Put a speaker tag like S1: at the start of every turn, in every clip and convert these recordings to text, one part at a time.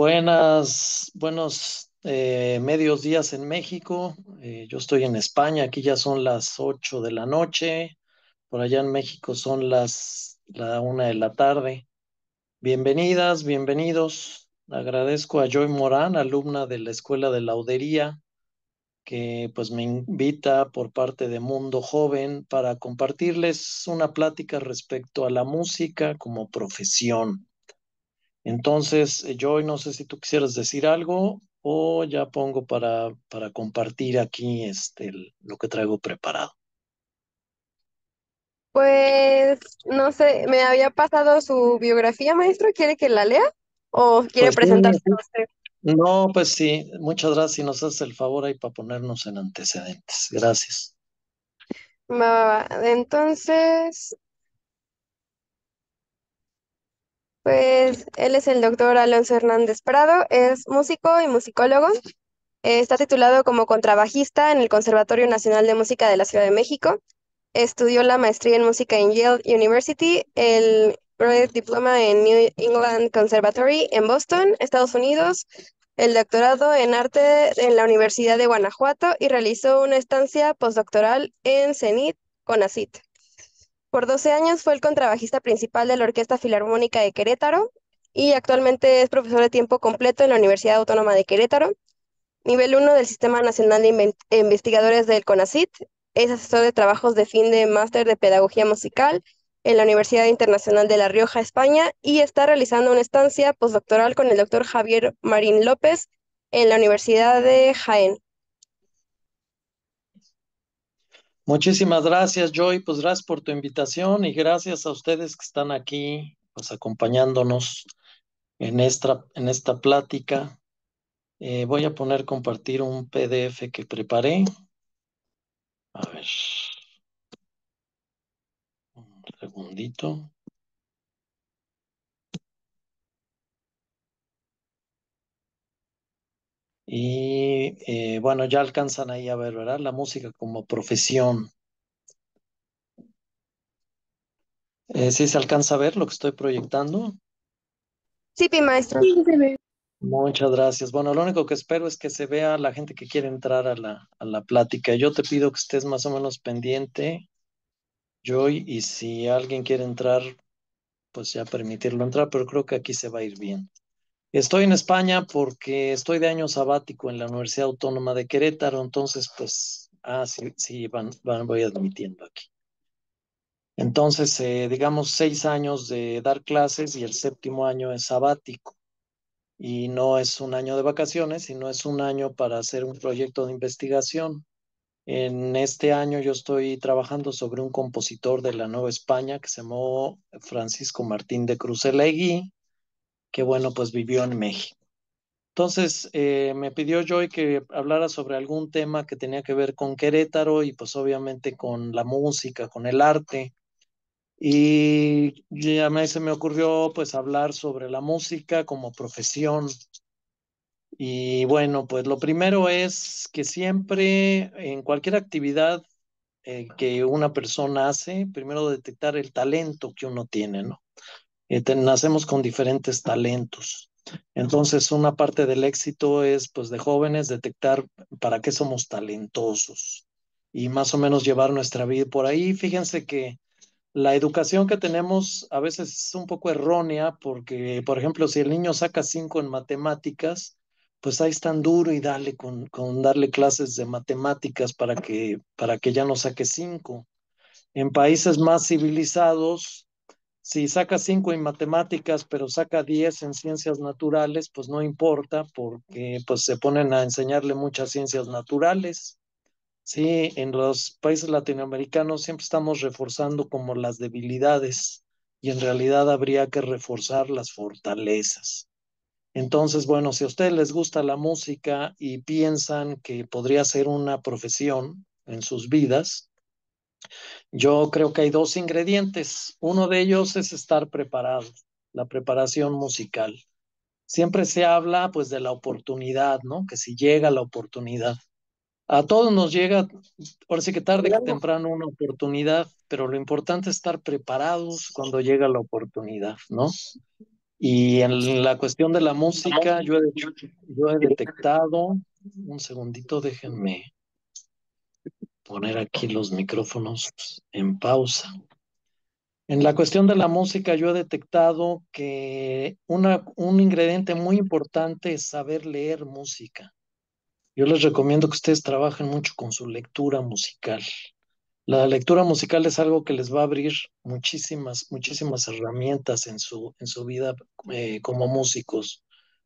S1: Buenas, buenos eh, medios días en México. Eh, yo estoy en España, aquí ya son las 8 de la noche, por allá en México son las la una de la tarde. Bienvenidas, bienvenidos. Agradezco a Joy Morán, alumna de la Escuela de Laudería, que pues me invita por parte de Mundo Joven para compartirles una plática respecto a la música como profesión. Entonces, Joy, eh, no sé si tú quisieras decir algo o ya pongo para, para compartir aquí este, lo que traigo preparado.
S2: Pues, no sé, me había pasado su biografía, maestro. ¿Quiere que la lea o quiere pues presentarse usted?
S1: No, pues sí, muchas gracias y nos hace el favor ahí para ponernos en antecedentes. Gracias.
S2: Entonces, Pues él es el doctor Alonso Hernández Prado, es músico y musicólogo. Eh, está titulado como contrabajista en el Conservatorio Nacional de Música de la Ciudad de México. Estudió la maestría en música en Yale University, el Graduate Diploma en New England Conservatory en Boston, Estados Unidos, el doctorado en arte en la Universidad de Guanajuato y realizó una estancia postdoctoral en CENIT, CONACIT. Por 12 años fue el contrabajista principal de la Orquesta Filarmónica de Querétaro y actualmente es profesor de tiempo completo en la Universidad Autónoma de Querétaro, nivel 1 del Sistema Nacional de Investigadores del CONACIT, es asesor de trabajos de fin de máster de Pedagogía Musical en la Universidad Internacional de La Rioja, España, y está realizando una estancia postdoctoral con el doctor Javier Marín López en la Universidad de Jaén.
S1: Muchísimas gracias, Joy. Pues gracias por tu invitación y gracias a ustedes que están aquí, pues acompañándonos en esta, en esta plática. Eh, voy a poner compartir un PDF que preparé. A ver. Un segundito. Y eh, bueno, ya alcanzan ahí a ver, ¿verdad? La música como profesión. Eh, ¿sí se alcanza a ver lo que estoy proyectando?
S2: Sí, mi maestro. Sí, se ve.
S1: Muchas gracias. Bueno, lo único que espero es que se vea la gente que quiere entrar a la, a la plática. Yo te pido que estés más o menos pendiente, Joy, y si alguien quiere entrar, pues ya permitirlo entrar, pero creo que aquí se va a ir bien. Estoy en España porque estoy de año sabático en la Universidad Autónoma de Querétaro, entonces pues, ah, sí, sí, van, van voy admitiendo aquí. Entonces, eh, digamos, seis años de dar clases y el séptimo año es sabático. Y no es un año de vacaciones, sino es un año para hacer un proyecto de investigación. En este año yo estoy trabajando sobre un compositor de la Nueva España que se llamó Francisco Martín de Crucelegui, que bueno, pues vivió en México. Entonces, eh, me pidió Joy que hablara sobre algún tema que tenía que ver con Querétaro y pues obviamente con la música, con el arte. Y ya me, se me ocurrió pues hablar sobre la música como profesión. Y bueno, pues lo primero es que siempre en cualquier actividad eh, que una persona hace, primero detectar el talento que uno tiene, ¿no? Eh, nacemos con diferentes talentos. Entonces, una parte del éxito es, pues, de jóvenes detectar para qué somos talentosos y más o menos llevar nuestra vida por ahí. Fíjense que la educación que tenemos a veces es un poco errónea porque, por ejemplo, si el niño saca cinco en matemáticas, pues ahí tan duro y dale con, con, darle clases de matemáticas para que, para que ya no saque cinco. En países más civilizados, si saca 5 en matemáticas, pero saca 10 en ciencias naturales, pues no importa porque pues se ponen a enseñarle muchas ciencias naturales. Sí, en los países latinoamericanos siempre estamos reforzando como las debilidades y en realidad habría que reforzar las fortalezas. Entonces, bueno, si a ustedes les gusta la música y piensan que podría ser una profesión en sus vidas, yo creo que hay dos ingredientes. Uno de ellos es estar preparado, la preparación musical. Siempre se habla pues de la oportunidad, ¿no? Que si llega la oportunidad. A todos nos llega, ahora sí que tarde que temprano una oportunidad, pero lo importante es estar preparados cuando llega la oportunidad, ¿no? Y en la cuestión de la música, yo he detectado, un segundito, déjenme poner aquí los micrófonos en pausa. En la cuestión de la música, yo he detectado que una, un ingrediente muy importante es saber leer música. Yo les recomiendo que ustedes trabajen mucho con su lectura musical. La lectura musical es algo que les va a abrir muchísimas, muchísimas herramientas en su, en su vida eh, como músicos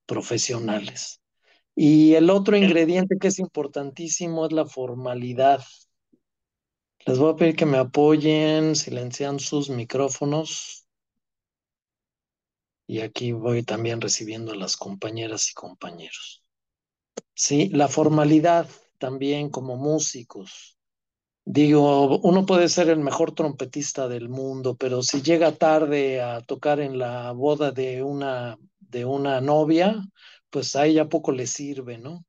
S1: profesionales. Y el otro ingrediente que es importantísimo es la formalidad. Les voy a pedir que me apoyen silencian sus micrófonos. Y aquí voy también recibiendo a las compañeras y compañeros. Sí, la formalidad también como músicos. Digo, uno puede ser el mejor trompetista del mundo, pero si llega tarde a tocar en la boda de una, de una novia, pues a ella poco le sirve, ¿no?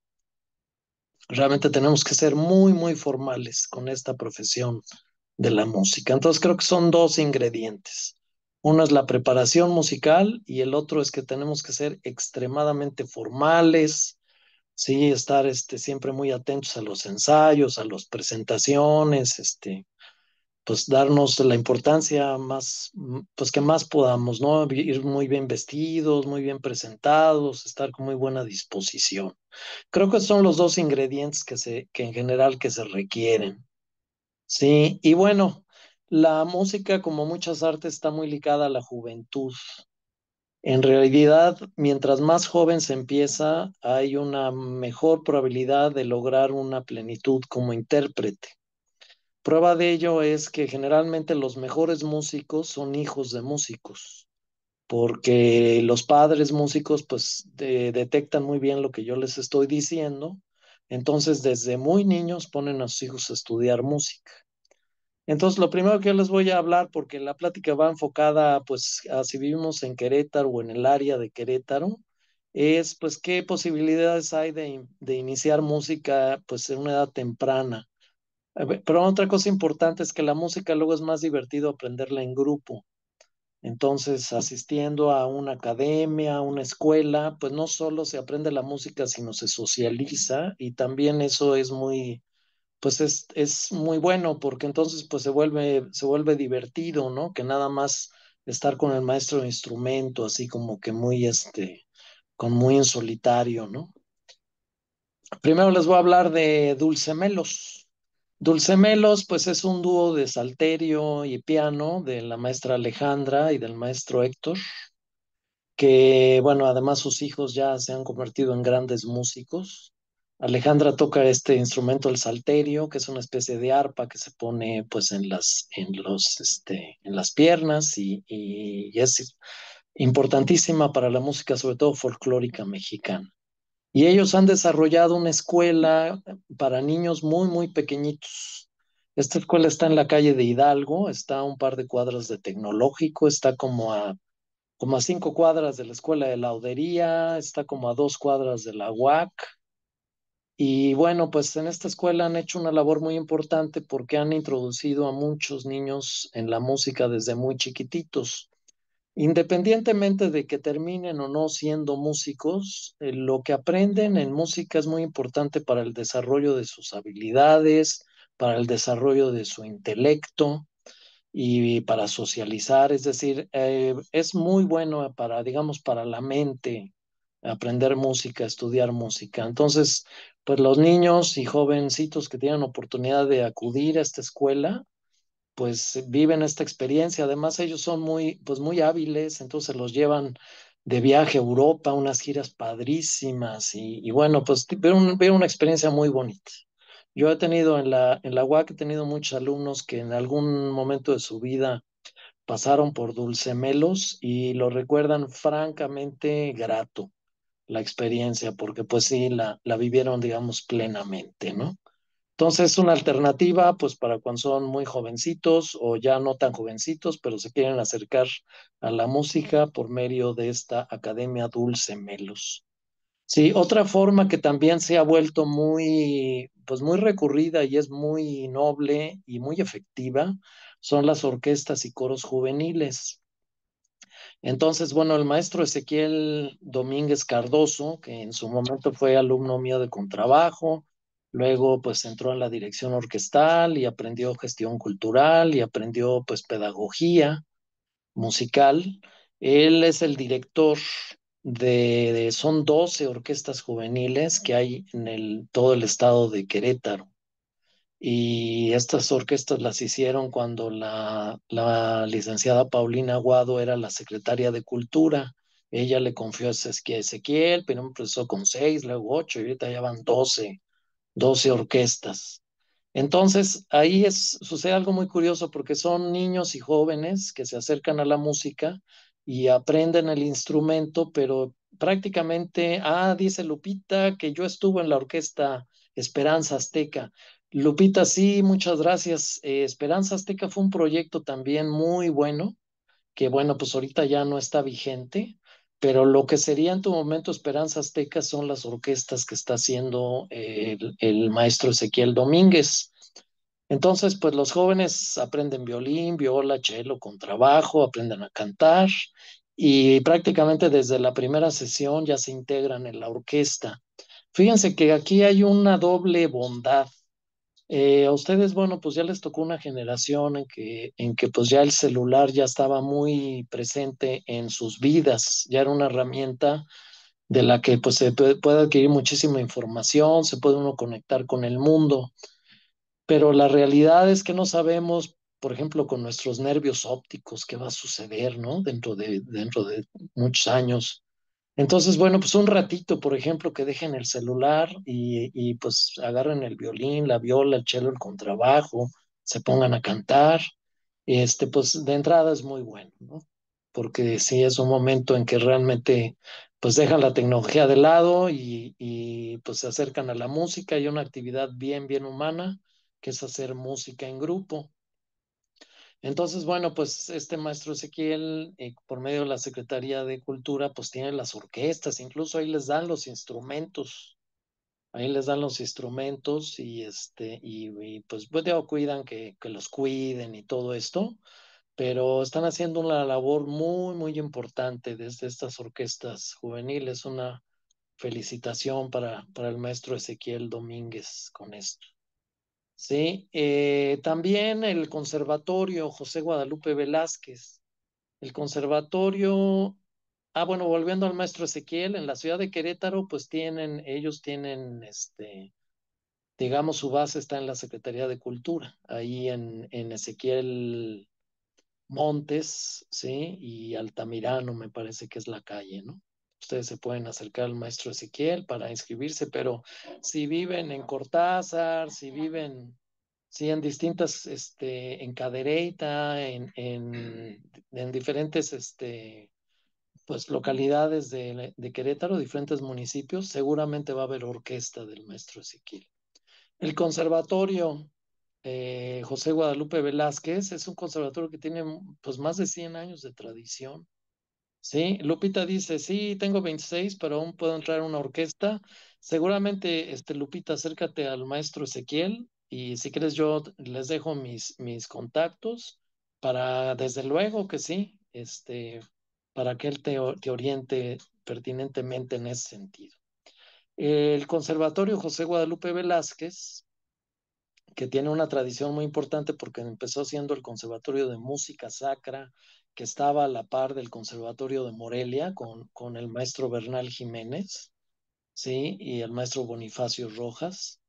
S1: realmente tenemos que ser muy, muy formales con esta profesión de la música. Entonces creo que son dos ingredientes. Uno es la preparación musical y el otro es que tenemos que ser extremadamente formales, sí, estar este, siempre muy atentos a los ensayos, a las presentaciones, este, pues darnos la importancia más, pues que más podamos, ¿no? Ir muy bien vestidos, muy bien presentados, estar con muy buena disposición. Creo que son los dos ingredientes que, se, que en general que se requieren. Sí, y bueno, la música, como muchas artes, está muy ligada a la juventud. En realidad, mientras más joven se empieza, hay una mejor probabilidad de lograr una plenitud como intérprete. Prueba de ello es que generalmente los mejores músicos son hijos de músicos, porque los padres músicos pues detectan muy bien lo que yo les estoy diciendo, entonces desde muy niños ponen a sus hijos a estudiar música. Entonces lo primero que les voy a hablar, porque la plática va enfocada pues a si vivimos en Querétaro o en el área de Querétaro, es pues qué posibilidades hay de, de iniciar música pues en una edad temprana pero otra cosa importante es que la música luego es más divertido aprenderla en grupo. Entonces, asistiendo a una academia, a una escuela, pues no solo se aprende la música, sino se socializa y también eso es muy, pues es, es muy bueno porque entonces pues se vuelve, se vuelve divertido, ¿no? Que nada más estar con el maestro de instrumento, así como que muy, este, con muy en solitario, ¿no? Primero les voy a hablar de Dulcemelos. Dulcemelos, pues es un dúo de salterio y piano de la maestra Alejandra y del maestro Héctor, que bueno, además sus hijos ya se han convertido en grandes músicos. Alejandra toca este instrumento, el salterio, que es una especie de arpa que se pone pues en las, en los, este, en las piernas y es importantísima para la música, sobre todo folclórica mexicana. Y ellos han desarrollado una escuela para niños muy, muy pequeñitos. Esta escuela está en la calle de Hidalgo, está a un par de cuadras de tecnológico, está como a, como a cinco cuadras de la escuela de laudería, está como a dos cuadras de la UAC. Y bueno, pues en esta escuela han hecho una labor muy importante porque han introducido a muchos niños en la música desde muy chiquititos. Independientemente de que terminen o no siendo músicos, eh, lo que aprenden en música es muy importante para el desarrollo de sus habilidades, para el desarrollo de su intelecto y para socializar. Es decir, eh, es muy bueno para, digamos, para la mente aprender música, estudiar música. Entonces, pues los niños y jovencitos que tienen oportunidad de acudir a esta escuela, pues viven esta experiencia. Además, ellos son muy, pues muy hábiles, entonces los llevan de viaje a Europa, unas giras padrísimas y, bueno, pues vieron una experiencia muy bonita. Yo he tenido en la, en la UAC, he tenido muchos alumnos que en algún momento de su vida pasaron por Dulcemelos y lo recuerdan francamente grato la experiencia, porque pues sí, la, la vivieron, digamos, plenamente, ¿no? Entonces es una alternativa pues para cuando son muy jovencitos o ya no tan jovencitos, pero se quieren acercar a la música por medio de esta Academia Dulce Melos. Sí, otra forma que también se ha vuelto muy pues muy recurrida y es muy noble y muy efectiva son las orquestas y coros juveniles. Entonces, bueno, el maestro Ezequiel Domínguez Cardoso, que en su momento fue alumno mío de contrabajo, Luego, pues entró en la dirección orquestal y aprendió gestión cultural y aprendió, pues, pedagogía musical. Él es el director de, son 12 orquestas juveniles que hay en el, todo el estado de Querétaro. Y estas orquestas las hicieron cuando la, la licenciada Paulina Aguado era la secretaria de Cultura. Ella le confió a Ezequiel, primero empezó con seis, luego ocho, y ahorita ya van doce 12 orquestas. Entonces, ahí es, sucede algo muy curioso porque son niños y jóvenes que se acercan a la música y aprenden el instrumento, pero prácticamente, ah, dice Lupita que yo estuve en la orquesta Esperanza Azteca. Lupita, sí, muchas gracias. Eh, Esperanza Azteca fue un proyecto también muy bueno, que bueno, pues ahorita ya no está vigente, pero lo que sería en tu momento Esperanza Azteca son las orquestas que está haciendo el, maestro Ezequiel Domínguez. Entonces, pues los jóvenes aprenden violín, viola, cello, contrabajo, aprenden a cantar y prácticamente desde la primera sesión ya se integran en la orquesta. Fíjense que aquí hay una doble bondad eh, a ustedes, bueno, pues ya les tocó una generación en que, en que pues ya el celular ya estaba muy presente en sus vidas, ya era una herramienta de la que pues se puede, adquirir muchísima información, se puede uno conectar con el mundo, pero la realidad es que no sabemos, por ejemplo, con nuestros nervios ópticos qué va a suceder, ¿no? Dentro de, dentro de muchos años. Entonces, bueno, pues un ratito, por ejemplo, que dejen el celular y, pues agarren el violín, la viola, el cello, el contrabajo, se pongan a cantar. y Este, pues de entrada es muy bueno, ¿no? Porque sí es un momento en que realmente pues dejan la tecnología de lado y, y pues se acercan a la música y una actividad bien, bien humana, que es hacer música en grupo. Entonces, bueno, pues este maestro Ezequiel, eh, por medio de la Secretaría de Cultura, pues tiene las orquestas, incluso ahí les dan los instrumentos, ahí les dan los instrumentos y este, y, pues, pues cuidan que, que los cuiden y todo esto, pero están haciendo una labor muy, muy importante desde estas orquestas juveniles, una felicitación para, para el maestro Ezequiel Domínguez con esto. ¿sí? Eh, también el Conservatorio José Guadalupe Velázquez. El Conservatorio, ah, bueno, volviendo al maestro Ezequiel, en la ciudad de Querétaro, pues tienen, ellos tienen, este, digamos, su base está en la Secretaría de Cultura, ahí en, en Ezequiel Montes, ¿sí? Y Altamirano, me parece que es la calle, ¿no? ustedes se pueden acercar al maestro Ezequiel para inscribirse, pero si viven en Cortázar, si viven si en distintas, este, en Cadereyta, en, en, diferentes, este, pues, localidades de, Querétaro, diferentes municipios, seguramente va a haber orquesta del maestro Ezequiel. El conservatorio eh, José Guadalupe Velázquez es un conservatorio que tiene, pues, más de 100 años de tradición Sí, Lupita dice, sí, tengo 26, pero aún puedo entrar a una orquesta. Seguramente, este, Lupita, acércate al maestro Ezequiel y si quieres yo les dejo mis, mis contactos para, desde luego que sí, este, para que él te, te oriente pertinentemente en ese sentido. El Conservatorio José Guadalupe Velázquez, que tiene una tradición muy importante porque empezó siendo el Conservatorio de Música Sacra que estaba a la par del Conservatorio de Morelia con, el maestro Bernal Jiménez, ¿sí? Y el maestro Bonifacio Rojas.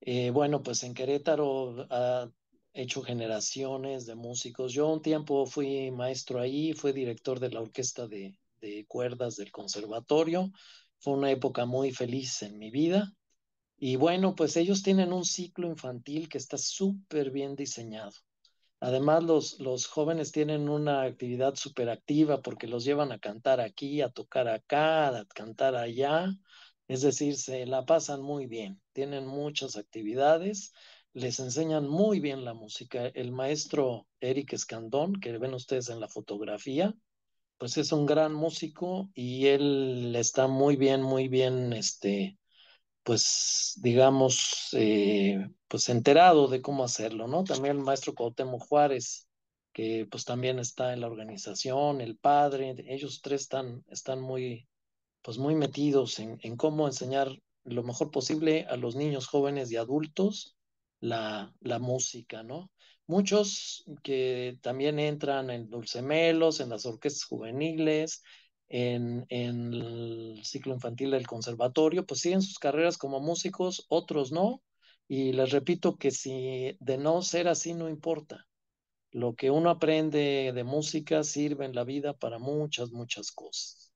S1: Eh, bueno, pues en Querétaro ha hecho generaciones de músicos. Yo un tiempo fui maestro ahí, fui director de la orquesta de cuerdas del conservatorio. Fue una época muy feliz en mi vida. Y bueno, pues ellos tienen un ciclo infantil que está súper bien diseñado. Además, los, los jóvenes tienen una actividad superactiva porque los llevan a cantar aquí, a tocar acá, a cantar allá. Es decir, se la pasan muy bien, tienen muchas actividades, les enseñan muy bien la música. El maestro Eric Escandón, que ven ustedes en la fotografía, pues es un gran músico y él está muy bien, muy bien este, pues, digamos, eh, pues enterado de cómo hacerlo, ¿no? También el maestro Cuauhtémoc Juárez, que pues también está en la organización, el padre, ellos tres están, están muy, pues muy metidos en, cómo enseñar lo mejor posible a los niños jóvenes y adultos la, la música, ¿no? Muchos que también entran en dulcemelos, en las orquestas juveniles, en, el ciclo infantil del conservatorio, pues siguen sus carreras como músicos, otros no. Y les repito que si de no ser así no importa. Lo que uno aprende de música sirve en la vida para muchas, muchas cosas.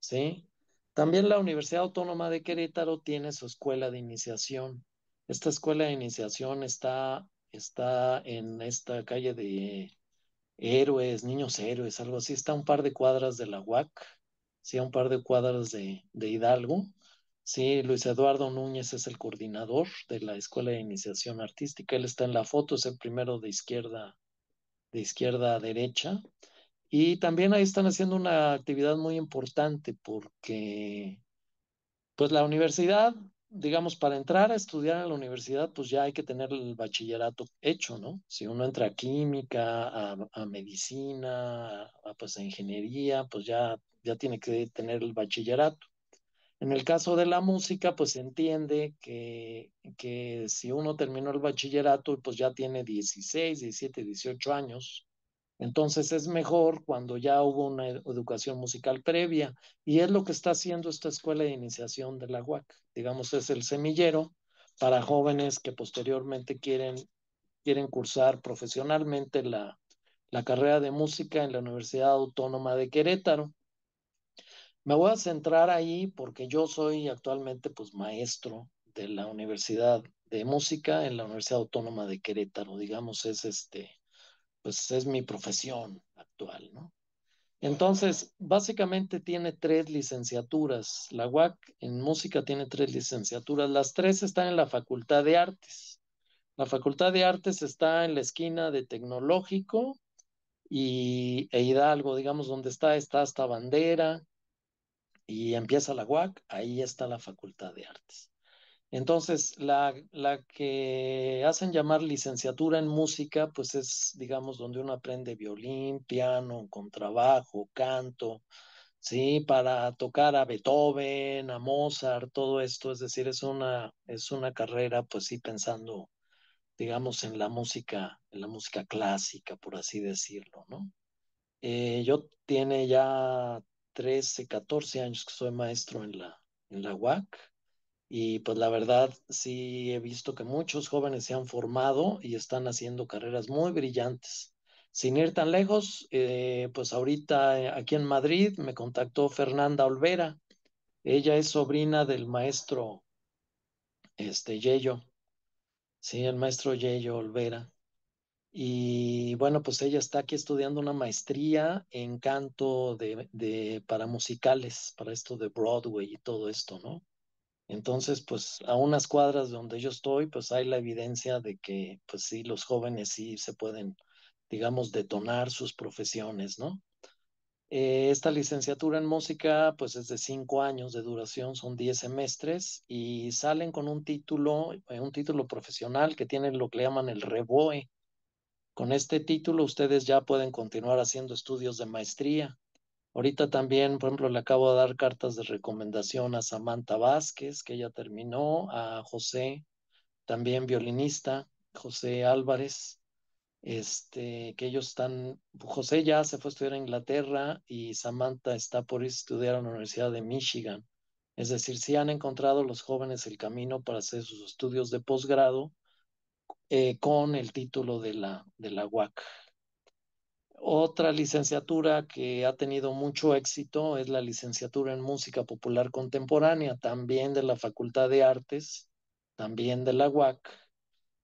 S1: ¿Sí? También la Universidad Autónoma de Querétaro tiene su escuela de iniciación. Esta escuela de iniciación está, está en esta calle de héroes, niños héroes, algo así. Está un par de cuadras de la UAC, sí, un par de cuadras de, de Hidalgo. Sí, Luis Eduardo Núñez es el coordinador de la Escuela de Iniciación Artística. Él está en la foto, es el primero de izquierda, de izquierda a derecha. Y también ahí están haciendo una actividad muy importante porque pues la universidad digamos, para entrar a estudiar a la universidad, pues ya hay que tener el bachillerato hecho, ¿no? Si uno entra a química, a, medicina, a, pues a ingeniería, pues ya, ya tiene que tener el bachillerato. En el caso de la música, pues se entiende que, que si uno terminó el bachillerato, pues ya tiene 16, 17, 18 años, entonces es mejor cuando ya hubo una educación musical previa y es lo que está haciendo esta escuela de iniciación de la UAC. Digamos, es el semillero para jóvenes que posteriormente quieren, quieren cursar profesionalmente la, la carrera de música en la Universidad Autónoma de Querétaro. Me voy a centrar ahí porque yo soy actualmente pues maestro de la Universidad de Música en la Universidad Autónoma de Querétaro, digamos, es este pues es mi profesión actual, ¿no? Entonces, básicamente tiene tres licenciaturas. La UAC en música tiene tres licenciaturas. Las tres están en la Facultad de Artes. La Facultad de Artes está en la esquina de Tecnológico y, e Hidalgo, digamos, donde está, está hasta Bandera y empieza la UAC, ahí está la Facultad de Artes. Entonces, la, que hacen llamar licenciatura en música, pues es, digamos, donde uno aprende violín, piano, contrabajo, canto, ¿sí? Para tocar a Beethoven, a Mozart, todo esto, es decir, es una, es una carrera, pues sí, pensando, digamos, en la música, en la música clásica, por así decirlo, ¿no? Eh, yo tiene ya 13, 14 años que soy maestro en la, en la UAC y pues la verdad, sí he visto que muchos jóvenes se han formado y están haciendo carreras muy brillantes. Sin ir tan lejos, eh, pues ahorita eh, aquí en Madrid me contactó Fernanda Olvera. Ella es sobrina del maestro este, Yello. Sí, el maestro Yello Olvera. Y bueno, pues ella está aquí estudiando una maestría en canto de, para musicales, para esto de Broadway y todo esto, ¿no? Entonces, pues a unas cuadras de donde yo estoy, pues hay la evidencia de que, pues sí, los jóvenes sí se pueden, digamos, detonar sus profesiones, ¿no? Eh, esta licenciatura en música, pues es de cinco años de duración, son diez semestres, y salen con un título, eh, un título profesional que tienen lo que le llaman el REBOE. Con este título ustedes ya pueden continuar haciendo estudios de maestría. Ahorita también, por ejemplo, le acabo de dar cartas de recomendación a Samantha Vázquez, que ya terminó, a José, también violinista, José Álvarez, este, que ellos están, José ya se fue a estudiar a Inglaterra y Samantha está por a estudiar a la Universidad de Michigan. Es decir, sí han encontrado los jóvenes el camino para hacer sus estudios de posgrado eh, con el título de la, de la UAC. Otra licenciatura que ha tenido mucho éxito es la licenciatura en música popular contemporánea, también de la Facultad de Artes, también de la UAC.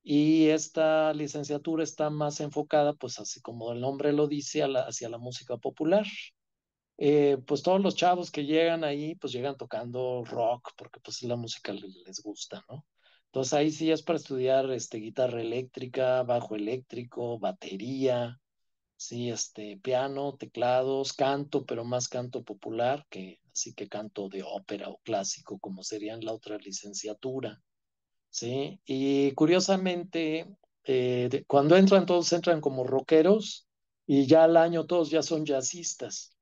S1: Y esta licenciatura está más enfocada, pues así como el nombre lo dice, hacia la música popular. Eh, pues todos los chavos que llegan ahí, pues llegan tocando rock, porque pues la música les gusta, ¿no? Entonces ahí sí es para estudiar este, guitarra eléctrica, bajo eléctrico, batería, sí, este, piano, teclados, canto, pero más canto popular, que así que canto de ópera o clásico, como sería la otra licenciatura, sí. Y curiosamente, eh, cuando entran todos entran como rockeros y ya al año todos ya son jazzistas.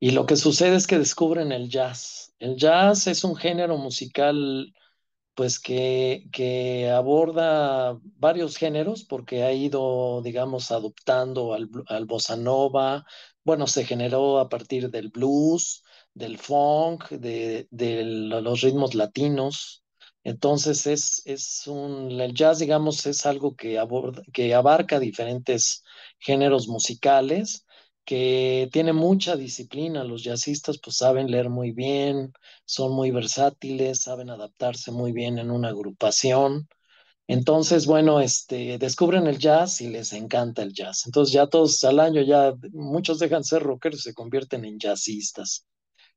S1: Y lo que sucede es que descubren el jazz. El jazz es un género musical pues que, aborda varios géneros porque ha ido, digamos, adoptando al, al, bossa nova, bueno, se generó a partir del blues, del funk, de, los ritmos latinos. Entonces es, un, el jazz, digamos, es algo que abarca diferentes géneros musicales que tiene mucha disciplina. Los jazzistas pues saben leer muy bien, son muy versátiles, saben adaptarse muy bien en una agrupación. Entonces, bueno, este, descubren el jazz y les encanta el jazz. Entonces ya todos al año, ya muchos dejan ser rockeros y se convierten en jazzistas.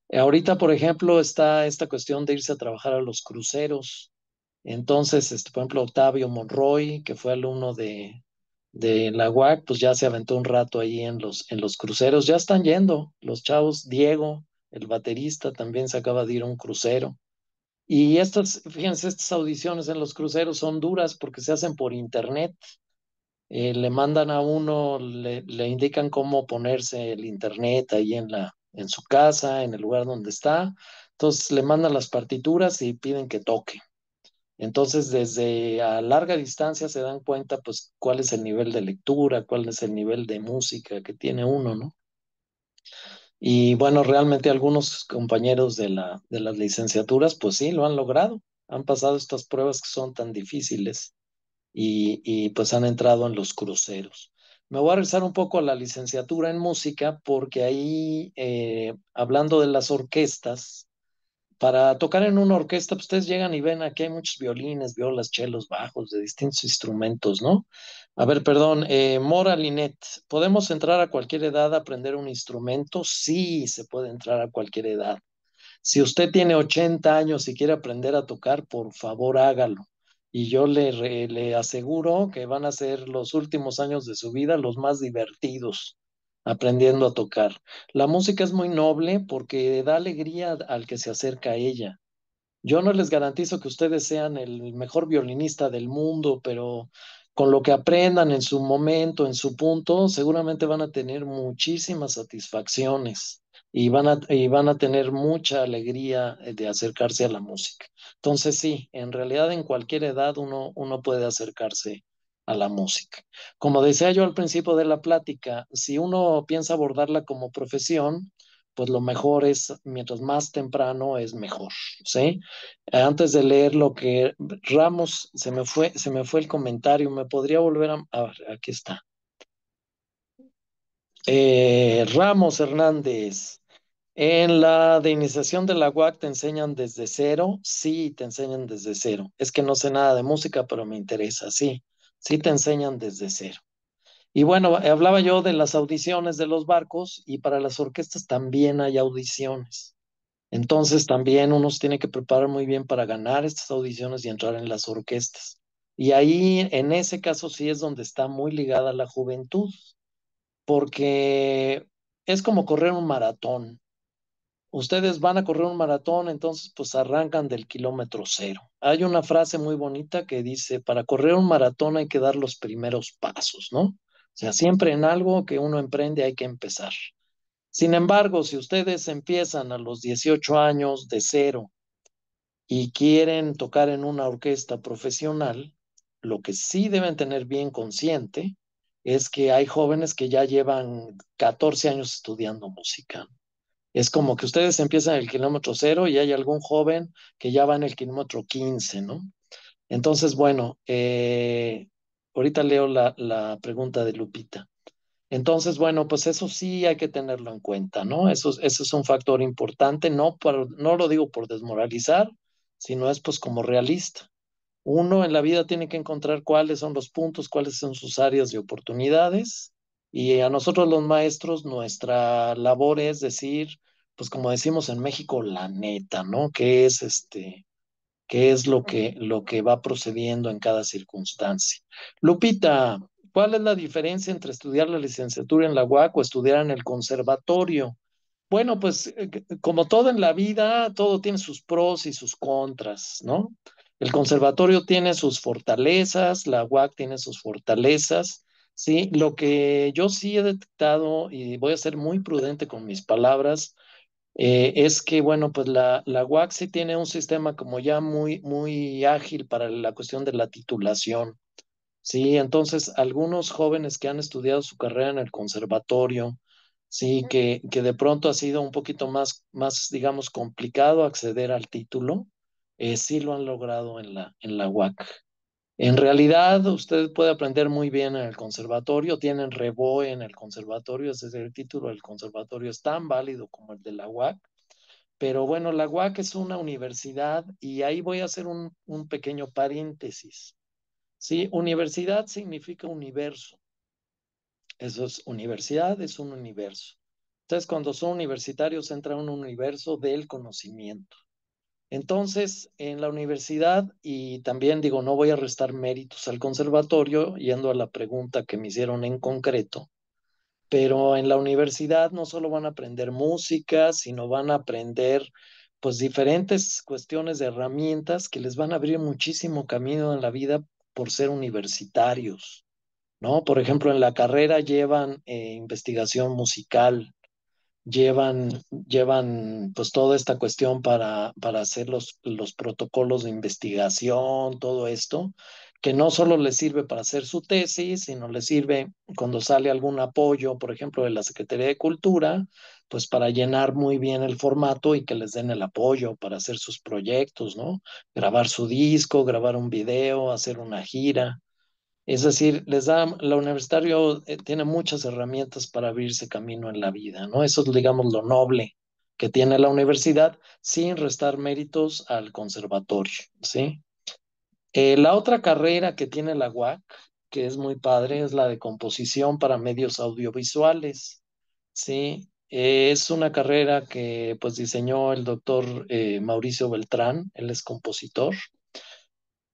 S1: Eh, ahorita, por ejemplo, está esta cuestión de irse a trabajar a los cruceros. Entonces, este, por ejemplo, Octavio Monroy, que fue alumno de, de la UAC, pues ya se aventó un rato ahí en los, en los cruceros, ya están yendo los chavos, Diego, el baterista, también se acaba de ir a un crucero. Y estas, fíjense, estas audiciones en los cruceros son duras porque se hacen por internet. Eh, le mandan a uno, le, le, indican cómo ponerse el internet ahí en, la, en su casa, en el lugar donde está. Entonces le mandan las partituras y piden que toque. Entonces, desde a larga distancia se dan cuenta, pues, cuál es el nivel de lectura, cuál es el nivel de música que tiene uno, ¿no? Y bueno, realmente algunos compañeros de, la, de las licenciaturas, pues sí, lo han logrado, han pasado estas pruebas que son tan difíciles y, pues han entrado en los cruceros. Me voy a regresar un poco a la licenciatura en música porque ahí, eh, hablando de las orquestas, para tocar en una orquesta, pues, ustedes llegan y ven aquí hay muchos violines, violas, chelos, bajos, de distintos instrumentos, ¿no? A ver, perdón, eh, Mora Linet, ¿podemos entrar a cualquier edad a aprender un instrumento? Sí, se puede entrar a cualquier edad. Si usted tiene 80 años y quiere aprender a tocar, por favor hágalo. Y yo le, le aseguro que van a ser los últimos años de su vida los más divertidos aprendiendo a tocar. La música es muy noble porque da alegría al que se acerca a ella. Yo no les garantizo que ustedes sean el mejor violinista del mundo, pero con lo que aprendan en su momento, en su punto, seguramente van a tener muchísimas satisfacciones y van a, y van a tener mucha alegría eh, de acercarse a la música. Entonces sí, en realidad en cualquier edad uno, uno puede acercarse a la música. Como decía yo al principio de la plática, si uno piensa abordarla como profesión, pues lo mejor es, mientras más temprano es mejor, ¿sí? Antes de leer lo que Ramos, se me fue, se me fue el comentario, me podría volver a, aquí está. Eh, Ramos Hernández, en la de iniciación de la UAC te enseñan desde cero, sí, te enseñan desde cero. Es que no sé nada de música, pero me interesa, sí. Sí te enseñan desde cero. Y bueno, hablaba yo de las audiciones de los barcos y para las orquestas también hay audiciones. Entonces también uno se tiene que preparar muy bien para ganar estas audiciones y entrar en las orquestas. Y ahí, en ese caso, sí es donde está muy ligada la juventud, porque es como correr un maratón ustedes van a correr un maratón, entonces pues arrancan del kilómetro cero. Hay una frase muy bonita que dice, para correr un maratón hay que dar los primeros pasos, ¿no? O sea, siempre en algo que uno emprende hay que empezar. Sin embargo, si ustedes empiezan a los 18 años de cero y quieren tocar en una orquesta profesional, lo que sí deben tener bien consciente es que hay jóvenes que ya llevan 14 años estudiando música es como que ustedes empiezan el kilómetro cero y hay algún joven que ya va en el kilómetro 15, ¿no? Entonces, bueno, eh, ahorita leo la, pregunta de Lupita. Entonces, bueno, pues eso sí hay que tenerlo en cuenta, ¿no? Eso, eso es un factor importante, no, no lo digo por desmoralizar, sino es pues como realista. Uno en la vida tiene que encontrar cuáles son los puntos, cuáles son sus áreas de oportunidades y a nosotros los maestros, nuestra labor es decir, pues como decimos en México, la neta, ¿no? ¿Qué es este? ¿Qué es lo que, lo que va procediendo en cada circunstancia? Lupita, ¿cuál es la diferencia entre estudiar la licenciatura en la UAC o estudiar en el conservatorio? Bueno, pues eh, como todo en la vida, todo tiene sus pros y sus contras, ¿no? El conservatorio tiene sus fortalezas, la UAC tiene sus fortalezas, ¿sí? Lo que yo sí he detectado, y voy a ser muy prudente con mis palabras, eh, es que, bueno, pues la, la UAC sí tiene un sistema como ya muy, muy ágil para la cuestión de la titulación, ¿sí? Entonces, algunos jóvenes que han estudiado su carrera en el conservatorio, ¿sí? Que, de pronto ha sido un poquito más, más, digamos, complicado acceder al título, eh, sí lo han logrado en la, en la UAC. En realidad, usted puede aprender muy bien en el conservatorio, tienen reboe en el conservatorio, ese es el título del conservatorio, es tan válido como el de la UAC, pero bueno, la UAC es una universidad y ahí voy a hacer un, pequeño paréntesis. ¿sí? Universidad significa universo. Eso es universidad, es un universo. Entonces, cuando son universitarios, entra un universo del conocimiento. Entonces, en la universidad, y también digo, no voy a restar méritos al conservatorio, yendo a la pregunta que me hicieron en concreto, pero en la universidad no solo van a aprender música, sino van a aprender pues diferentes cuestiones de herramientas que les van a abrir muchísimo camino en la vida por ser universitarios, ¿no? Por ejemplo, en la carrera llevan eh, investigación musical, llevan, llevan pues toda esta cuestión para, hacer los, los protocolos de investigación, todo esto, que no solo les sirve para hacer su tesis, sino les sirve cuando sale algún apoyo, por ejemplo, de la Secretaría de Cultura, pues para llenar muy bien el formato y que les den el apoyo para hacer sus proyectos, ¿no? Grabar su disco, grabar un video, hacer una gira. Es decir, les da, la universitario eh, tiene muchas herramientas para abrirse camino en la vida, ¿no? Eso es, digamos, lo noble que tiene la universidad sin restar méritos al conservatorio, ¿sí? Eh, la otra carrera que tiene la UAC, que es muy padre, es la de composición para medios audiovisuales, ¿sí? Eh, es una carrera que pues diseñó el doctor Mauricio Beltrán, él es compositor,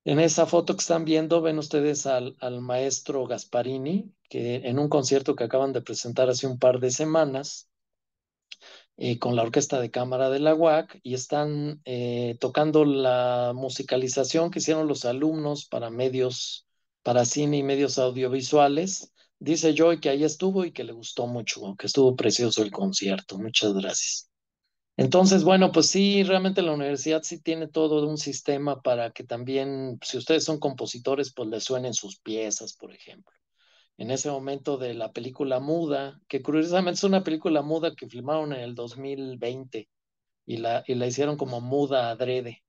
S1: en esa foto que están viendo, ven ustedes al, maestro Gasparini, que en un concierto que acaban de presentar hace un par de semanas, eh, con la Orquesta de Cámara de la UAC, y están eh, tocando la musicalización que hicieron los alumnos para medios, para cine y medios audiovisuales. Dice Joy que ahí estuvo y que le gustó mucho, que estuvo precioso el concierto. Muchas gracias. Entonces, bueno, pues sí, realmente la universidad sí tiene todo un sistema para que también, si ustedes son compositores, pues les suenen sus piezas, por ejemplo. En ese momento de la película muda, que curiosamente es una película muda que filmaron en el 2020 y la, y la hicieron como muda adrede,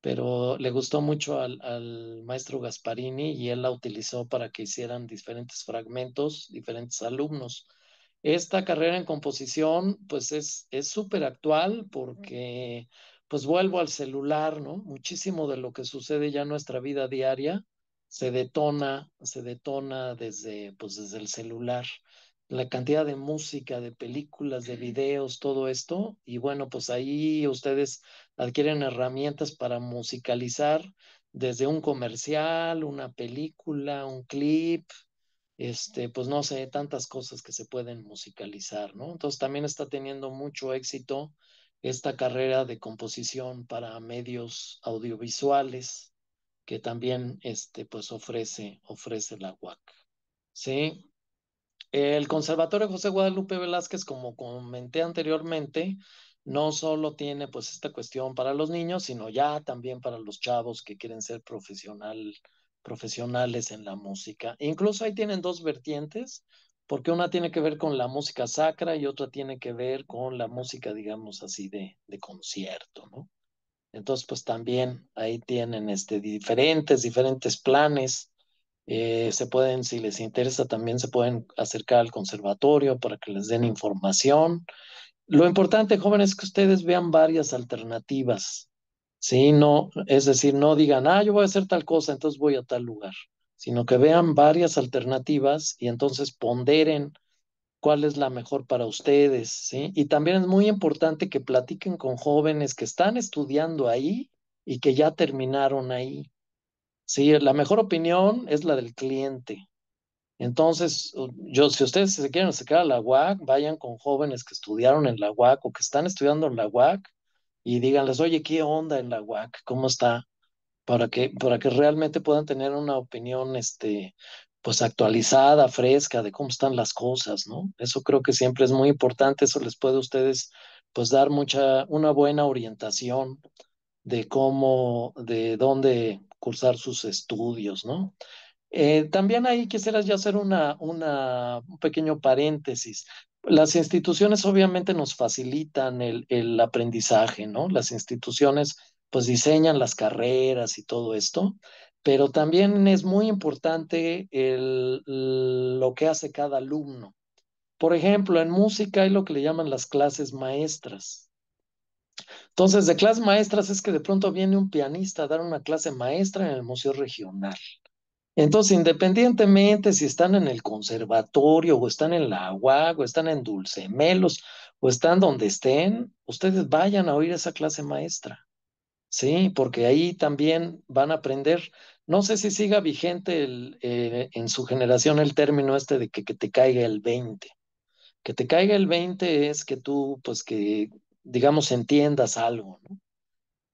S1: pero le gustó mucho al maestro Gasparini y él la utilizó para que hicieran diferentes fragmentos, diferentes alumnos. Esta carrera en composición, pues es súper actual porque, pues vuelvo al celular, ¿no? Muchísimo de lo que sucede ya en nuestra vida diaria se detona, se detona desde, pues desde el celular. La cantidad de música, de películas, de videos, todo esto. Y bueno, pues ahí ustedes adquieren herramientas para musicalizar desde un comercial, una película, un clip, este, pues no sé, tantas cosas que se pueden musicalizar, ¿no? Entonces también está teniendo mucho éxito esta carrera de composición para medios audiovisuales que también este, pues ofrece, ofrece la UAC. ¿sí? El Conservatorio José Guadalupe Velázquez, como comenté anteriormente, no solo tiene pues esta cuestión para los niños, sino ya también para los chavos que quieren ser profesional, profesionales en la música. Incluso ahí tienen dos vertientes, porque una tiene que ver con la música sacra y otra tiene que ver con la música, digamos así, de, concierto, ¿no? Entonces, pues también ahí tienen este, diferentes, diferentes planes. Eh, se pueden, si les interesa, también se pueden acercar al conservatorio para que les den información. Lo importante, jóvenes, es que ustedes vean varias alternativas Sí, no, es decir, no digan, ah, yo voy a hacer tal cosa, entonces voy a tal lugar, sino que vean varias alternativas y entonces ponderen cuál es la mejor para ustedes, ¿sí? Y también es muy importante que platiquen con jóvenes que están estudiando ahí y que ya terminaron ahí. Sí, la mejor opinión es la del cliente. Entonces, yo, si ustedes se quieren sacar a la UAC, vayan con jóvenes que estudiaron en la UAC o que están estudiando en la UAC y díganles, oye, ¿qué onda en la UAC? ¿Cómo está? Para que, para que realmente puedan tener una opinión, este, pues actualizada, fresca, de cómo están las cosas, ¿no? Eso creo que siempre es muy importante, eso les puede a ustedes, pues, dar mucha, una buena orientación de cómo, de dónde cursar sus estudios, ¿no? Eh, también ahí quisiera ya hacer una, una, un pequeño paréntesis. Las instituciones obviamente nos facilitan el, aprendizaje, ¿no? Las instituciones pues diseñan las carreras y todo esto, pero también es muy importante lo que hace cada alumno. Por ejemplo, en música hay lo que le llaman las clases maestras. Entonces, de clases maestras es que de pronto viene un pianista a dar una clase maestra en el Museo Regional. Entonces, independientemente si están en el conservatorio o están en la Agua o están en Dulcemelos o están donde estén, ustedes vayan a oír esa clase maestra. Sí, porque ahí también van a aprender. No sé si siga vigente el, eh, en su generación el término este de que, que te caiga el 20. Que te caiga el 20 es que tú, pues que, digamos, entiendas algo, ¿no?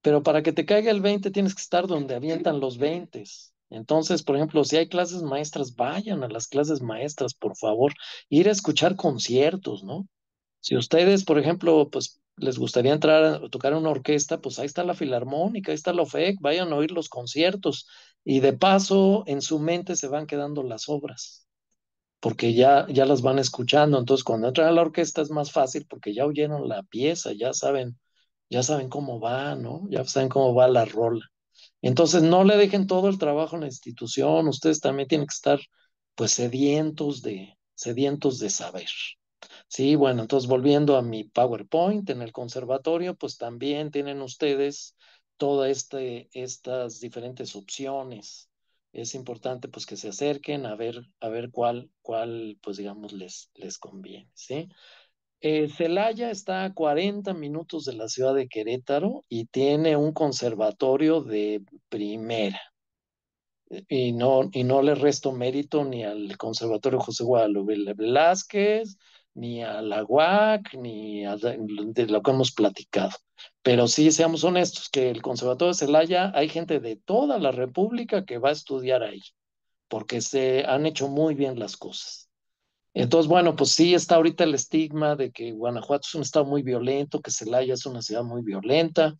S1: Pero para que te caiga el 20 tienes que estar donde avientan los 20. Entonces, por ejemplo, si hay clases maestras, vayan a las clases maestras, por favor. Ir a escuchar conciertos, ¿no? Si ustedes, por ejemplo, pues les gustaría entrar a tocar una orquesta, pues ahí está la Filarmónica, ahí está la OFEC, vayan a oír los conciertos y de paso en su mente se van quedando las obras, porque ya, ya las van escuchando. Entonces, cuando entran a la orquesta es más fácil porque ya oyeron la pieza, ya saben, ya saben cómo va, ¿no? Ya saben cómo va la rola. Entonces, no le dejen todo el trabajo en la institución, ustedes también tienen que estar pues sedientos de, sedientos de saber. Sí, bueno, entonces volviendo a mi PowerPoint, en el conservatorio, pues también tienen ustedes todas este, estas diferentes opciones. Es importante pues que se acerquen a ver, a ver cuál, cuál, pues digamos, les, les conviene, ¿sí? Eh, Celaya está a 40 minutos de la ciudad de Querétaro y tiene un conservatorio de primera. Eh, y no, y no le resto mérito ni al Conservatorio José Guadalupe Velázquez, ni a la UAC, ni a de lo que hemos platicado. Pero sí, seamos honestos, que el Conservatorio de Celaya hay gente de toda la República que va a estudiar ahí, porque se han hecho muy bien las cosas. Entonces, bueno, pues sí está ahorita el estigma de que Guanajuato es un estado muy violento, que Celaya es una ciudad muy violenta,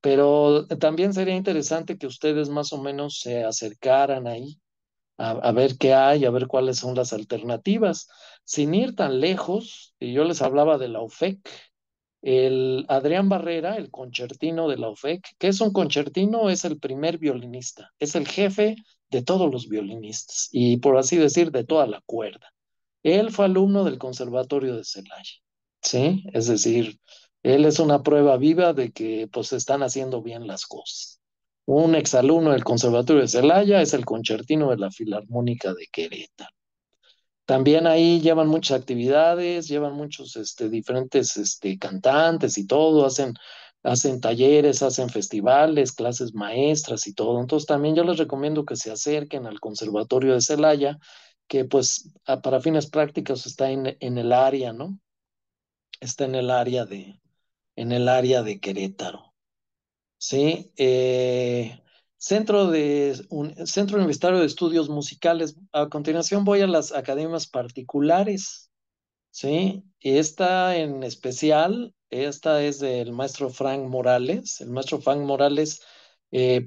S1: pero también sería interesante que ustedes más o menos se acercaran ahí a, ver qué hay, a ver cuáles son las alternativas, sin ir tan lejos, y yo les hablaba de la UFEC, el Adrián Barrera, el concertino de la UFEC, que es un concertino, es el primer violinista, es el jefe de todos los violinistas y por así decir, de toda la cuerda. Él fue alumno del Conservatorio de Celaya, ¿sí? Es decir, él es una prueba viva de que pues están haciendo bien las cosas. Un exalumno del Conservatorio de Celaya es el concertino de la Filarmónica de Querétaro. También ahí llevan muchas actividades, llevan muchos este, diferentes este, cantantes y todo, hacen, hacen talleres, hacen festivales, clases maestras y todo. Entonces también yo les recomiendo que se acerquen al Conservatorio de Celaya que pues ah, para fines prácticos está en, el área, ¿no? Está en el área de, en el área de Querétaro. Sí, eh, Centro, de, un, Centro Universitario de Estudios Musicales. A continuación voy a las academias particulares. ¿sí? Esta en especial, esta es del maestro Frank Morales. El maestro Frank Morales el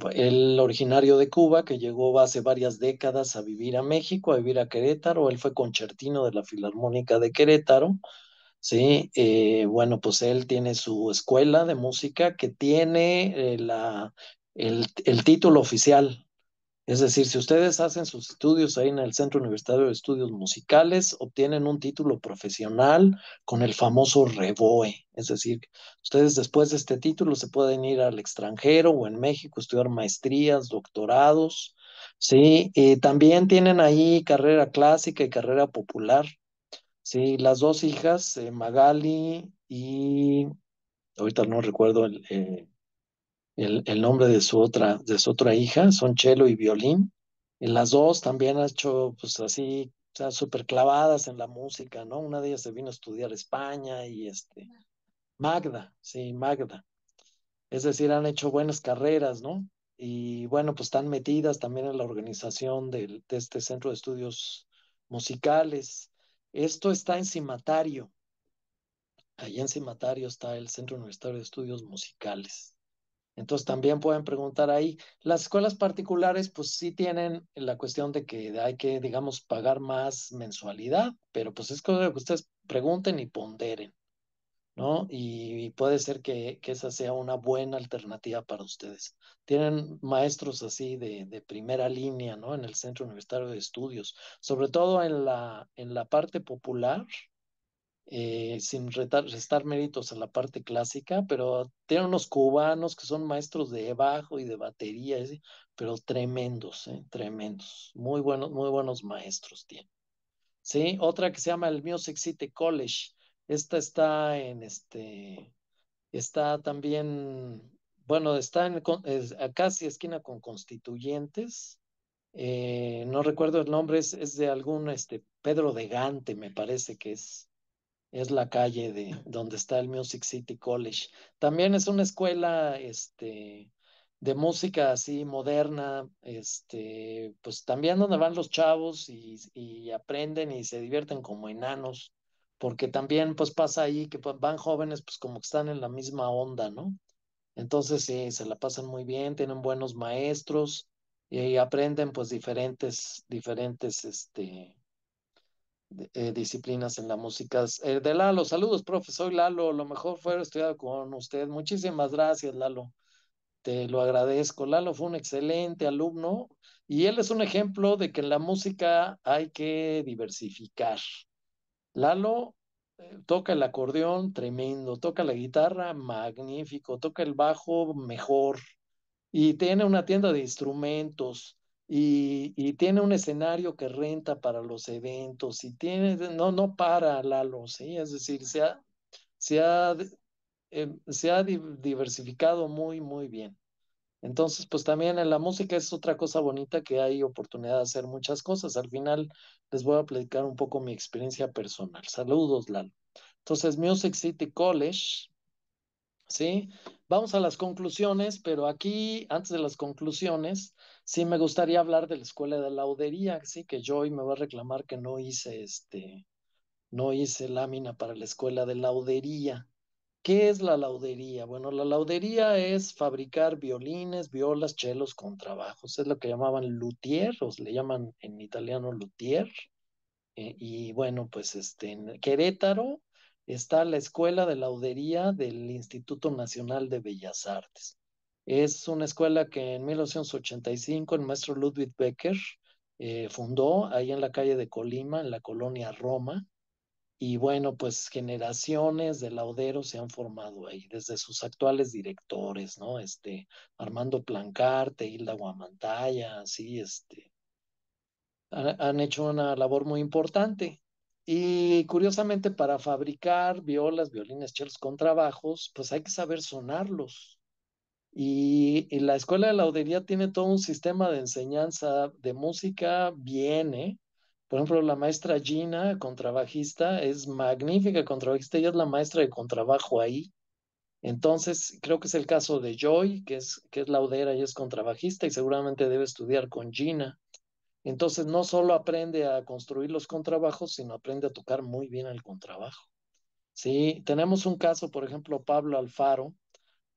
S1: eh, originario de Cuba, que llegó hace varias décadas a vivir a México, a vivir a Querétaro, él fue concertino de la Filarmónica de Querétaro, ¿sí? Eh, bueno, pues él tiene su escuela de música que tiene eh, la, el, el, título oficial es decir, si ustedes hacen sus estudios ahí en el Centro Universitario de Estudios Musicales, obtienen un título profesional con el famoso REBOE. Es decir, ustedes después de este título se pueden ir al extranjero o en México, estudiar maestrías, doctorados. Sí, también tienen ahí carrera clásica y carrera popular. Sí, las dos hijas, eh, Magali y ahorita no recuerdo el, eh, el, nombre de su otra, de su otra hija, son cello y violín. Y las dos también han hecho, pues así, súper clavadas en la música, ¿no? Una de ellas se vino a estudiar España y este, Magda, sí, Magda. Es decir, han hecho buenas carreras, ¿no? Y bueno, pues están metidas también en la organización del, de este centro de estudios musicales. Esto está en Cimatario. Allí en Cimatario está el Centro Universitario de Estudios Musicales. Entonces también pueden preguntar ahí. Las escuelas particulares pues sí tienen la cuestión de que hay que, digamos, pagar más mensualidad, pero pues es cosa que ustedes pregunten y ponderen, ¿no? Y, puede ser que, que, esa sea una buena alternativa para ustedes. Tienen maestros así de, de, primera línea, ¿no? En el Centro Universitario de Estudios, sobre todo en la, en la parte popular, eh, sin restar méritos a la parte clásica, pero tiene unos cubanos que son maestros de bajo y de batería, pero tremendos, eh, tremendos, muy buenos, muy buenos maestros tiene. Sí, otra que se llama el Music City College. Esta está en este, está también, bueno, está en, casi esquina con Constituyentes. Eh, no recuerdo el nombre, es, de algún este, Pedro de Gante, me parece que es es la calle de donde está el Music City College. También es una escuela este, de música así moderna, este, pues también donde van los chavos y, aprenden y se divierten como enanos, porque también pues pasa ahí que pues, van jóvenes pues como que están en la misma onda, ¿no? Entonces sí, se la pasan muy bien, tienen buenos maestros y aprenden pues diferentes, diferentes, este, eh, disciplinas en la música. Eh, de Lalo, saludos, profesor soy Lalo, lo mejor fue estudiado con usted. Muchísimas gracias, Lalo. Te lo agradezco. Lalo fue un excelente alumno y él es un ejemplo de que en la música hay que diversificar. Lalo eh, toca el acordeón, tremendo, toca la guitarra, magnífico, toca el bajo, mejor. Y tiene una tienda de instrumentos y, tiene un escenario que renta para los eventos y tiene, no, no para Lalo, ¿sí? Es decir, se ha, se ha, em, se ha diversificado muy, muy bien. Entonces, pues también en la música es otra cosa bonita que hay oportunidad de hacer muchas cosas. Al final les voy a platicar un poco mi experiencia personal. Saludos, Lalo. Entonces, Music City College ¿sí? Vamos a las conclusiones, pero aquí, antes de las conclusiones, sí me gustaría hablar de la escuela de laudería, sí, que yo hoy me voy a reclamar que no hice este, no hice lámina para la escuela de laudería. ¿Qué es la laudería? Bueno, la laudería es fabricar violines, violas, chelos con trabajos. Es lo que llamaban luthier, o le llaman en italiano luthier. Eh, y bueno, pues este, en Querétaro está la Escuela de Laudería del Instituto Nacional de Bellas Artes. Es una escuela que en 1985 el maestro Ludwig Becker eh, fundó ahí en la calle de Colima, en la colonia Roma. Y bueno, pues generaciones de lauderos se han formado ahí, desde sus actuales directores, ¿no? Este, Armando Plancarte, Hilda Guamantaya, así este, han, han hecho una labor muy importante. Y curiosamente, para fabricar violas, violines, chelos contrabajos, pues hay que saber sonarlos. Y, la Escuela de Laudería tiene todo un sistema de enseñanza de música viene, ¿eh? Por ejemplo, la maestra Gina, contrabajista, es magnífica contrabajista, ella es la maestra de contrabajo ahí. Entonces, creo que es el caso de Joy, que es, que es laudera y es contrabajista, y seguramente debe estudiar con Gina. Entonces no solo aprende a construir los contrabajos, sino aprende a tocar muy bien el contrabajo. Sí, tenemos un caso, por ejemplo, Pablo Alfaro,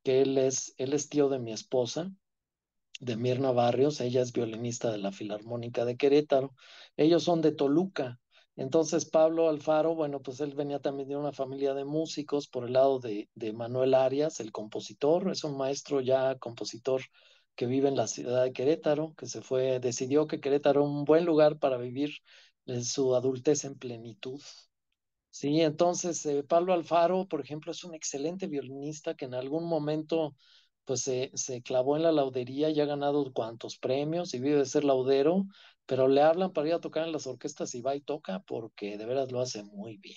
S1: que él es, él es tío de mi esposa, de Mirna Barrios, ella es violinista de la Filarmónica de Querétaro, ellos son de Toluca. Entonces Pablo Alfaro, bueno, pues él venía también de una familia de músicos por el lado de, de Manuel Arias, el compositor, es un maestro ya compositor que vive en la ciudad de Querétaro, que se fue, decidió que Querétaro un buen lugar para vivir en su adultez en plenitud. Sí, entonces eh, Pablo Alfaro, por ejemplo, es un excelente violinista que en algún momento pues se, clavó en la laudería y ha ganado cuantos premios y vive de ser laudero, pero le hablan para ir a tocar en las orquestas y va y toca porque de veras lo hace muy bien.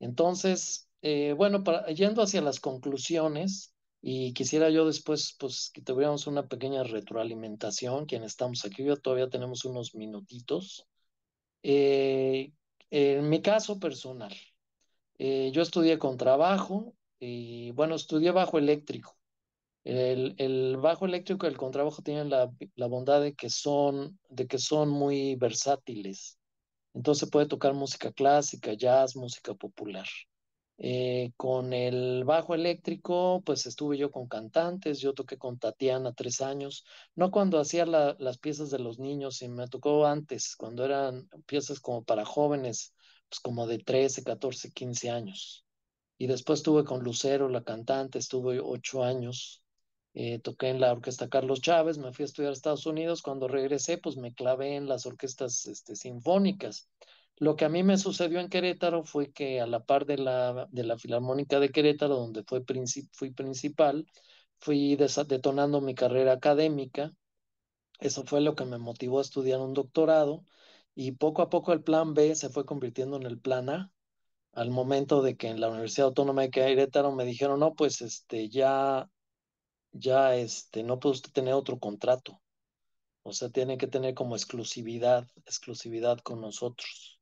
S1: Entonces, eh, bueno, yendo hacia las conclusiones, y quisiera yo después, pues, que tuviéramos una pequeña retroalimentación, quienes estamos aquí, yo todavía tenemos unos minutitos. Eh, en mi caso personal, eh, yo estudié con trabajo y, bueno, estudié bajo eléctrico. El, el bajo eléctrico y el contrabajo tienen la, la, bondad de que, son, de que son muy versátiles. Entonces puede tocar música clásica, jazz, música popular. Eh, con el bajo eléctrico, pues estuve yo con cantantes, yo toqué con Tatiana tres años, no cuando hacía las piezas de los niños, y me tocó antes, cuando eran piezas como para jóvenes, pues como de 13, 14, 15 años. Y después estuve con Lucero, la cantante, estuve ocho años, eh, toqué en la orquesta Carlos Chávez, me fui a estudiar a Estados Unidos, cuando regresé, pues me clavé en las orquestas este, sinfónicas lo que a mí me sucedió en Querétaro fue que a la par de la, Filarmónica de Querétaro, donde fui principal, fui detonando mi carrera académica. Eso fue lo que me motivó a estudiar un doctorado y poco a poco el plan B se fue convirtiendo en el plan A. Al momento de que en la Universidad Autónoma de Querétaro me dijeron, no, pues este, ya, ya, este, no puede usted tener otro contrato. O sea, tiene que tener como exclusividad, exclusividad con nosotros.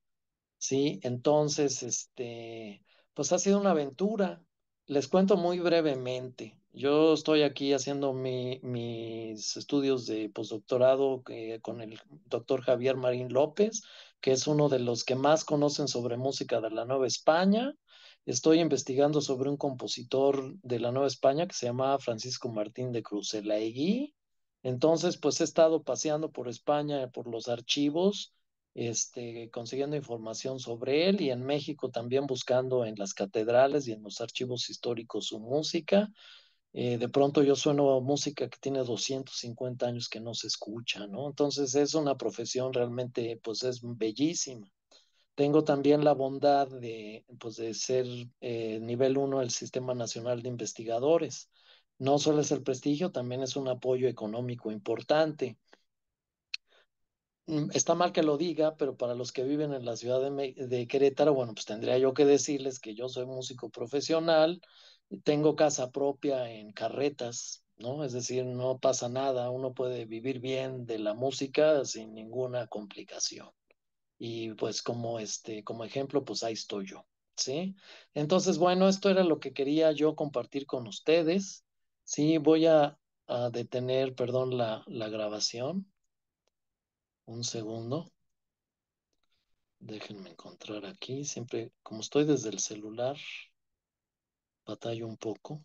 S1: ¿sí? Entonces, este, pues ha sido una aventura. Les cuento muy brevemente. Yo estoy aquí haciendo mis estudios de postdoctorado eh, con el doctor Javier Marín López, que es uno de los que más conocen sobre música de la Nueva España. Estoy investigando sobre un compositor de la Nueva España que se llama Francisco Martín de Cruzelaegui. Entonces, pues he estado paseando por España, por los archivos, este, consiguiendo información sobre él y en México también buscando en las catedrales y en los archivos históricos su música. Eh, de pronto yo sueno música que tiene 250 años que no se escucha, ¿no? Entonces es una profesión realmente, pues es bellísima. Tengo también la bondad de, pues, de ser eh, nivel uno del Sistema Nacional de Investigadores. No solo es el prestigio, también es un apoyo económico importante. Mm, está mal que lo diga, pero para los que viven en la ciudad de, de Querétaro, bueno, pues tendría yo que decirles que yo soy músico profesional, tengo casa propia en carretas, ¿no? Es decir, no pasa nada, uno puede vivir bien de la música sin ninguna complicación. Y pues como este, como ejemplo, pues ahí estoy yo, ¿sí? Entonces, bueno, esto era lo que quería yo compartir con ustedes. Sí, voy a, detener, perdón, la, la grabación. Un segundo. Déjenme encontrar aquí. Siempre, como estoy desde el celular, batallo un poco.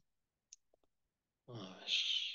S1: A ver.